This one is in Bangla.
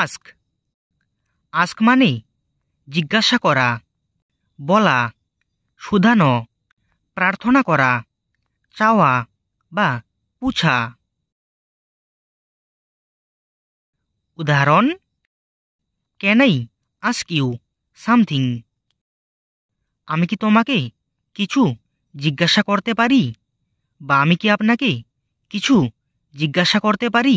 আস্ক আস্ক মানে জিজ্ঞাসা করা বলা শুধানো প্রার্থনা করা চাওয়া বা পুছা উদাহরণ can I ask you something আমি কি তোমাকে কিছু জিজ্ঞাসা করতে পারি বা আমি কি আপনাকে কিছু জিজ্ঞাসা করতে পারি